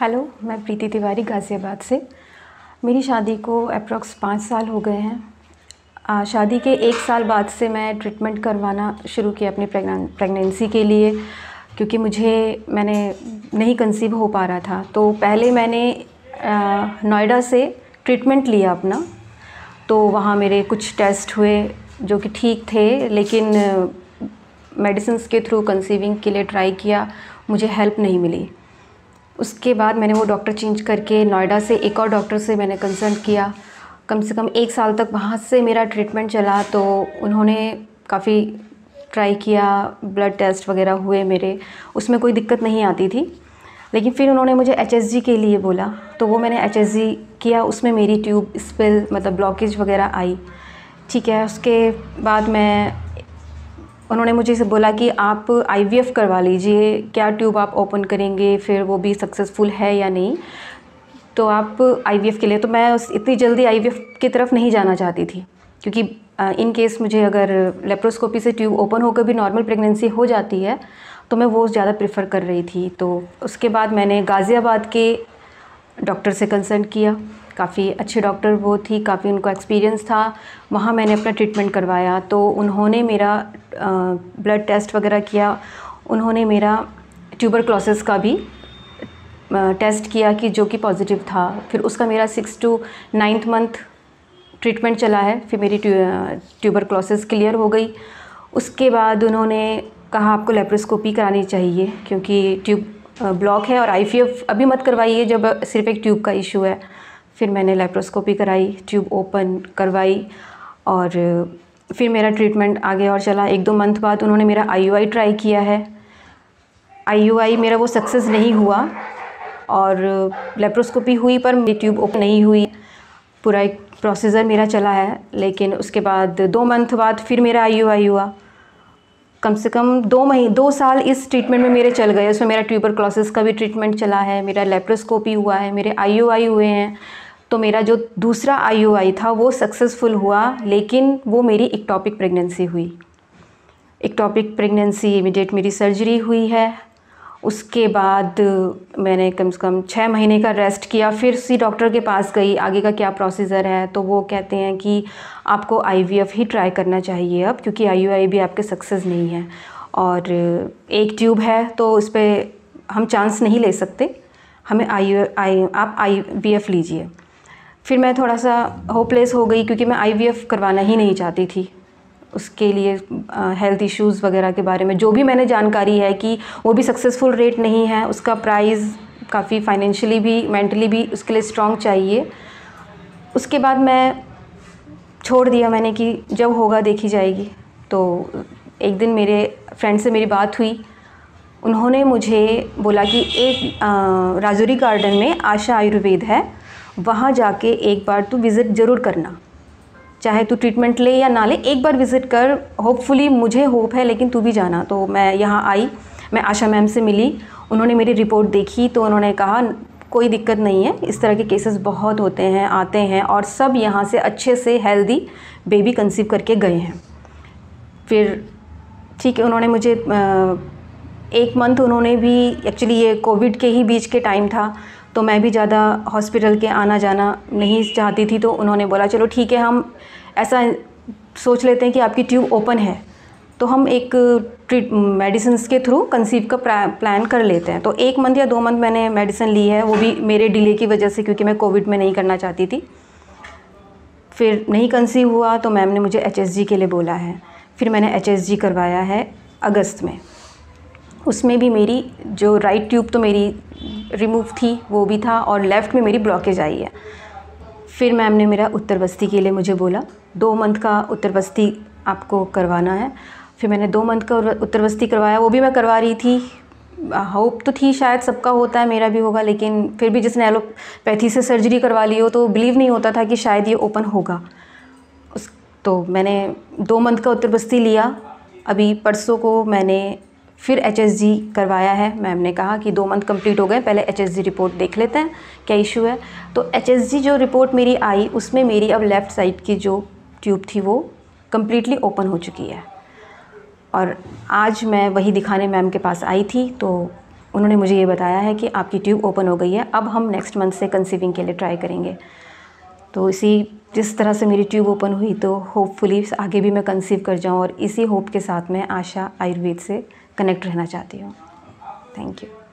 hello मैं प्रीति तिवारी गाज़ियाबाद से मेरी शादी को अप्रॉक्स पाँच साल हो गए हैं शादी के एक साल बाद से मैं ट्रीटमेंट करवाना शुरू किया अपनी प्रेगनेंसी के लिए क्योंकि मुझे मैंने नहीं कंसीव हो पा रहा था तो पहले मैंने नोएडा से ट्रीटमेंट लिया अपना तो वहाँ मेरे कुछ टेस्ट हुए जो कि ठीक थे लेकिन मेडिसिन के थ्रू कंसीविंग के लिए ट्राई किया मुझे हेल्प नहीं मिली उसके बाद मैंने वो डॉक्टर चेंज करके नोएडा से एक और डॉक्टर से मैंने कंसल्ट किया कम से कम एक साल तक वहाँ से मेरा ट्रीटमेंट चला तो उन्होंने काफ़ी ट्राई किया ब्लड टेस्ट वगैरह हुए मेरे उसमें कोई दिक्कत नहीं आती थी लेकिन फिर उन्होंने मुझे एच के लिए बोला तो वो मैंने एच किया उसमें मेरी ट्यूब स्पिल मतलब ब्लॉकेज वगैरह आई ठीक है उसके बाद मैं उन्होंने मुझे से बोला कि आप आई करवा लीजिए क्या ट्यूब आप ओपन करेंगे फिर वो भी सक्सेसफुल है या नहीं तो आप आई के लिए तो मैं उस इतनी जल्दी आई की तरफ नहीं जाना चाहती थी क्योंकि इन केस मुझे अगर लेप्रोस्कोपी से ट्यूब ओपन होकर भी नॉर्मल प्रेगनेंसी हो जाती है तो मैं वो ज़्यादा प्रेफर कर रही थी तो उसके बाद मैंने गाज़ियाबाद के डॉक्टर से कंसल्ट किया काफ़ी अच्छे डॉक्टर वो थी काफ़ी उनको एक्सपीरियंस था वहाँ मैंने अपना ट्रीटमेंट करवाया तो उन्होंने मेरा ब्लड टेस्ट वगैरह किया उन्होंने मेरा ट्यूबर क्लॉसिस का भी टेस्ट किया कि जो कि पॉजिटिव था फिर उसका मेरा six to ninth month treatment चला है फिर मेरी ट्यूबर क्लॉसिस क्लियर हो गई उसके बाद उन्होंने कहा आपको लेप्रोस्कोपी करानी चाहिए क्योंकि ट्यूब ब्लॉक है और आईवीएफ अभी मत करवाइए जब सिर्फ एक ट्यूब का इशू है फिर मैंने लेप्रोस्कोपी कराई ट्यूब ओपन करवाई और फिर मेरा ट्रीटमेंट आगे और चला एक दो मंथ बाद उन्होंने मेरा आई ट्राई किया है आई मेरा वो सक्सेस नहीं हुआ और लेप्रोस्कोपी हुई पर मेरी ट्यूब ओपन नहीं हुई पूरा एक प्रोसीजर मेरा चला है लेकिन उसके बाद दो मंथ बाद फिर मेरा आई हुआ कम से कम दो महीने दो साल इस ट्रीटमेंट में मेरे चल गए उसमें मेरा ट्यूबर क्लॉसिस का भी ट्रीटमेंट चला है मेरा लेप्रोस्कोपी हुआ है मेरे आई हुए हैं तो मेरा जो दूसरा आई था वो सक्सेसफुल हुआ लेकिन वो मेरी इक्टॉपिक प्रेगनेंसी हुई इक्टॉपिक प्रेगनेंसी इमिडिएट मेरी सर्जरी हुई है उसके बाद मैंने कम से कम छः महीने का रेस्ट किया फिर सी डॉक्टर के पास गई आगे का क्या प्रोसीजर है तो वो कहते हैं कि आपको आईवीएफ ही ट्राई करना चाहिए अब क्योंकि आईयूआई भी आपके सक्सेस नहीं है और एक ट्यूब है तो उस पर हम चांस नहीं ले सकते हमें आई आई आप आई वी एफ़ लीजिए फिर मैं थोड़ा सा होपलेस हो गई क्योंकि मैं आईवीएफ करवाना ही नहीं चाहती थी उसके लिए हेल्थ इश्यूज़ वगैरह के बारे में जो भी मैंने जानकारी है कि वो भी सक्सेसफुल रेट नहीं है उसका प्राइस काफ़ी फाइनेंशियली भी मेंटली भी उसके लिए स्ट्रॉन्ग चाहिए उसके बाद मैं छोड़ दिया मैंने कि जब होगा देखी जाएगी तो एक दिन मेरे फ्रेंड से मेरी बात हुई उन्होंने मुझे बोला कि एक राजौरी गार्डन में आशा आयुर्वेद है वहाँ जाके एक बार तू विज़िट ज़रूर करना चाहे तू ट्रीटमेंट ले या ना ले एक बार विज़िट कर होपफुली मुझे होप है लेकिन तू भी जाना तो मैं यहाँ आई मैं आशा मैम से मिली उन्होंने मेरी रिपोर्ट देखी तो उन्होंने कहा कोई दिक्कत नहीं है इस तरह के केसेस बहुत होते हैं आते हैं और सब यहाँ से अच्छे से हेल्दी बेबी कंसीव करके गए हैं फिर ठीक है उन्होंने मुझे एक मंथ उन्होंने भी एक्चुअली ये कोविड के ही बीच के टाइम था तो मैं भी ज़्यादा हॉस्पिटल के आना जाना नहीं चाहती थी तो उन्होंने बोला चलो ठीक है हम ऐसा सोच लेते हैं कि आपकी ट्यूब ओपन है तो हम एक ट्रीट मेडिसिन के थ्रू कंसीव का प्लान कर लेते हैं तो एक मंथ या दो मंथ मैंने मेडिसिन ली है वो भी मेरे डिले की वजह से क्योंकि मैं कोविड में नहीं करना चाहती थी फिर नहीं कंसीव हुआ तो मैम ने मुझे एच के लिए बोला है फिर मैंने एच करवाया है अगस्त में उसमें भी मेरी जो राइट ट्यूब तो मेरी रिमूव थी वो भी था और लेफ़्ट में मेरी ब्लॉकेज आई है फिर मैम ने मेरा उत्तर बस्ती के लिए मुझे बोला दो मंथ का उत्तर बस्ती आपको करवाना है फिर मैंने दो मंथ का उत्तर बस्ती करवाया वो भी मैं करवा रही थी होप तो थी शायद सबका होता है मेरा भी होगा लेकिन फिर भी जिसने एलोपैथी से सर्जरी करवा ली हो तो बिलीव नहीं होता था कि शायद ये ओपन होगा उस तो मैंने दो मंथ का उत्तर बस्ती लिया अभी परसों को मैंने फिर एच करवाया है मैम ने कहा कि दो मंथ कंप्लीट हो गए पहले एच रिपोर्ट देख लेते हैं क्या इशू है तो एच जो रिपोर्ट मेरी आई उसमें मेरी अब लेफ़्ट साइड की जो ट्यूब थी वो कम्प्लीटली ओपन हो चुकी है और आज मैं वही दिखाने मैम के पास आई थी तो उन्होंने मुझे ये बताया है कि आपकी ट्यूब ओपन हो गई है अब हम नेक्स्ट मंथ से कंसीविंग के लिए ट्राई करेंगे तो इसी जिस तरह से मेरी ट्यूब ओपन हुई तो होपफुली आगे भी मैं कंसीव कर जाऊं और इसी होप के साथ मैं आशा आयुर्वेद से कनेक्ट रहना चाहती हूँ थैंक यू